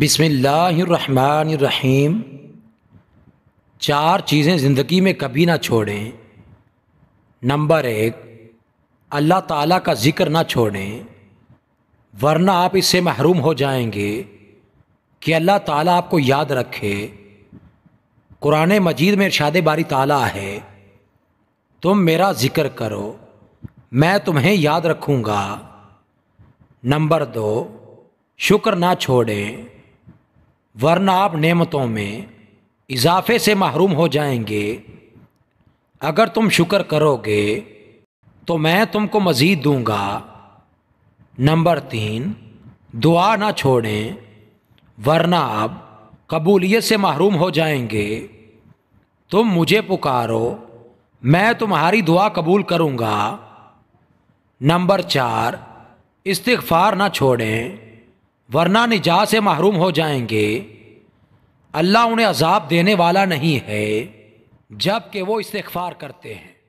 बिसमीम चार चीज़ें ज़िंदगी में कभी ना छोड़ें नंबर एक अल्लाह ताला का ज़िक्र ना छोड़ें वरना आप इससे महरूम हो जाएंगे कि अल्लाह ताला आपको याद रखे कुरान मजीद में इरशाद बारी ताला है तुम मेरा ज़िक्र करो मैं तुम्हें याद रखूँगा नंबर दो शुक्र ना छोड़ें वरना आप नेमतों में इजाफे से महरूम हो जाएंगे अगर तुम शुक्र करोगे तो मैं तुमको मज़ीद दूंगा नंबर तीन दुआ ना छोड़ें वरना आप कबूलियत से महरूम हो जाएंगे तुम मुझे पुकारो मैं तुम्हारी दुआ कबूल करूँगा नंबर चार इस्तफ़ार ना छोड़ें वरना निजा से महरूम हो जाएंगे अल्लाह उन्हें अजाब देने वाला नहीं है जबकि वो इस्तफार करते हैं